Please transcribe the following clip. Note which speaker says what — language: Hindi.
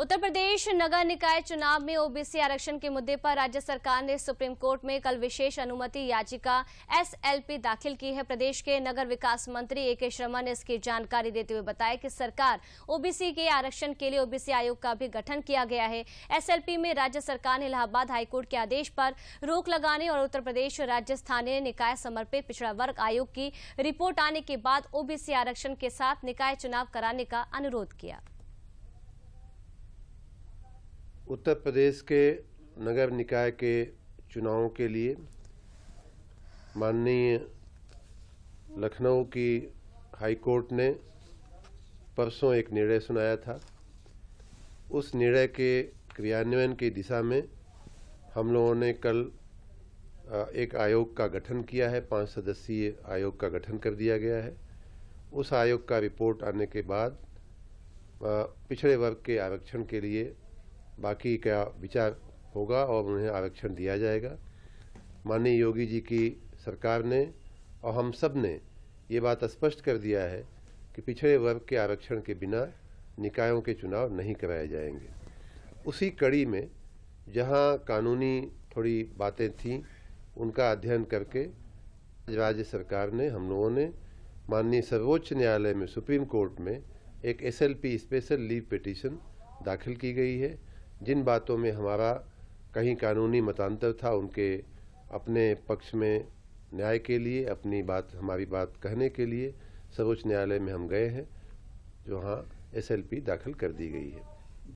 Speaker 1: उत्तर प्रदेश नगर निकाय चुनाव में ओबीसी आरक्षण के मुद्दे पर राज्य सरकार ने सुप्रीम कोर्ट में कल विशेष अनुमति याचिका एसएलपी दाखिल की है प्रदेश के नगर विकास मंत्री ए के शर्मा ने इसकी जानकारी देते हुए बताया कि सरकार ओबीसी के आरक्षण के लिए ओबीसी आयोग का भी गठन किया गया है एसएलपी में राज्य सरकार ने इलाहाबाद हाईकोर्ट के आदेश पर रोक लगाने और उत्तर प्रदेश राज्य स्थानीय निकाय समर्पित पिछड़ा वर्ग आयोग की रिपोर्ट आने के बाद ओबीसी आरक्षण के साथ निकाय चुनाव कराने का अनुरोध किया
Speaker 2: उत्तर प्रदेश के नगर निकाय के चुनावों के लिए माननीय लखनऊ की हाई कोर्ट ने परसों एक निर्णय सुनाया था उस निर्णय के क्रियान्वयन की दिशा में हम लोगों ने कल एक आयोग का गठन किया है पांच सदस्यीय आयोग का गठन कर दिया गया है उस आयोग का रिपोर्ट आने के बाद पिछड़े वर्ग के आरक्षण के लिए बाकी का विचार होगा और उन्हें आरक्षण दिया जाएगा माननीय योगी जी की सरकार ने और हम सब ने ये बात स्पष्ट कर दिया है कि पिछड़े वर्ग के आरक्षण के बिना निकायों के चुनाव नहीं कराए जाएंगे उसी कड़ी में जहाँ कानूनी थोड़ी बातें थीं उनका अध्ययन करके राज्य सरकार ने हम लोगों ने माननीय सर्वोच्च न्यायालय में सुप्रीम कोर्ट में एक एसएलपी स्पेशल लीव पिटीशन दाखिल की गई है जिन बातों में हमारा कहीं कानूनी मतांतर था उनके अपने पक्ष में न्याय के लिए अपनी बात हमारी बात कहने के लिए सर्वोच्च न्यायालय में हम गए हैं जो हाँ एसएलपी दाखिल कर दी गई है